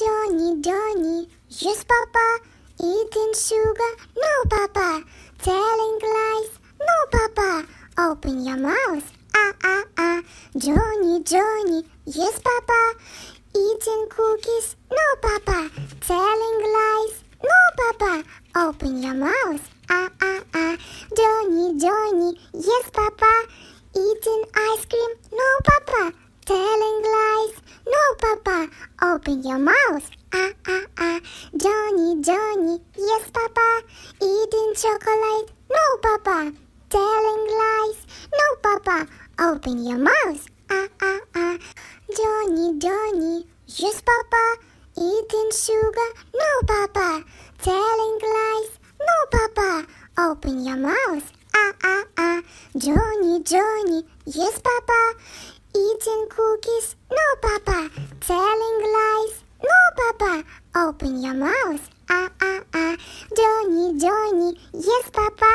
Johnny, Johnny, yes, Papa. Eating sugar, no, Papa. Telling lies, no, Papa. Open your mouth, ah, ah, ah. Johnny, Johnny, yes, Papa. Eating cookies, no, Papa. Telling lies, no, Papa. Open your mouth, ah, ah, ah. Johnny, Johnny, yes, Papa. Eating ice cream, no, Papa telling lies. No, Papa, open your mouth. Ah, ah, ah. Johnny, Johnny, yes, Papa. Eating chocolate. No, Papa, telling lies. No, Papa, open your mouth. Ah, ah, ah. Johnny, Johnny, yes, Papa. Eating sugar. No, Papa, telling lies. No, Papa, open your mouth. Ah, ah, ah. Johnny, Johnny, yes, Papa. Eating cookies? No, Papa. Telling lies? No, Papa. Open your mouth. Ah, ah, ah. Johnny, Johnny. Yes, Papa.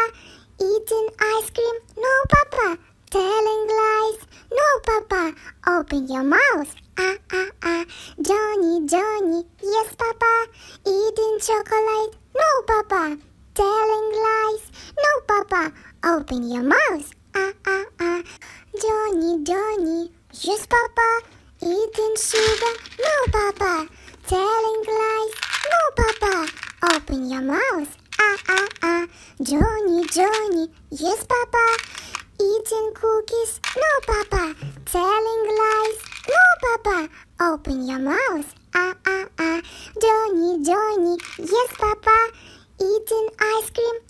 Eating ice cream? No, Papa. Telling lies? No, Papa. Open your mouth. Ah, ah, ah. Johnny, Johnny. Yes, Papa. Eating chocolate? No, Papa. Telling lies? No, Papa. Open your mouth. Johnny, Johnny. Yes, Papa. Eating sugar? No, Papa. Telling lies? No, Papa. Open your mouth. Ah, ah, ah. Johnny, Johnny. Yes, Papa. Eating cookies? No, Papa. Telling lies? No, Papa. Open your mouth. Ah, ah, ah. Johnny, Johnny. Yes, Papa. Eating ice cream?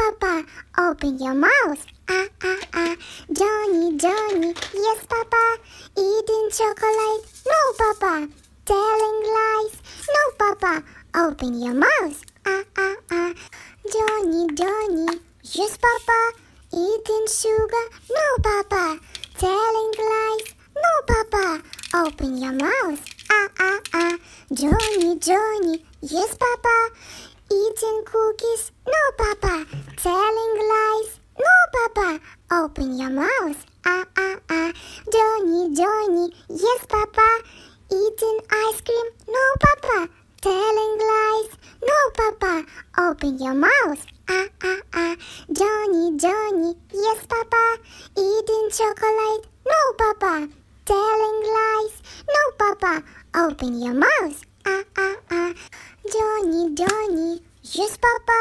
Papa, open your mouth. Ah, ah, ah. Johnny, Johnny, yes, Papa. Eating chocolate. No, Papa. Telling lies. No, Papa. Open your mouth. Ah, ah, ah. Johnny, Johnny, yes, Papa. Eating sugar. No, Papa. Telling lies. No, Papa. Open your mouth. Ah, ah, ah. Johnny, Johnny, yes, Papa. Eating cookies. No, Papa. Open your mouth, ah ah ah. Johnny, Johnny, yes, Papa. Eating ice cream, no, Papa. Telling lies, no, Papa. Open your mouth, ah ah ah. Johnny, Johnny, yes, Papa. Eating chocolate, no, Papa. Telling lies, no, Papa. Open your mouth, ah ah ah. Johnny, Johnny, yes, Papa.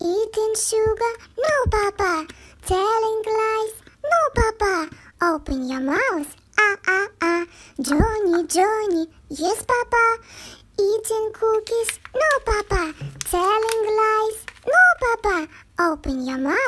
Eating sugar, no, Papa telling lies. No, Papa, open your mouth. Ah, ah, ah. Johnny, Johnny, yes, Papa. Eating cookies. No, Papa, telling lies. No, Papa, open your mouth.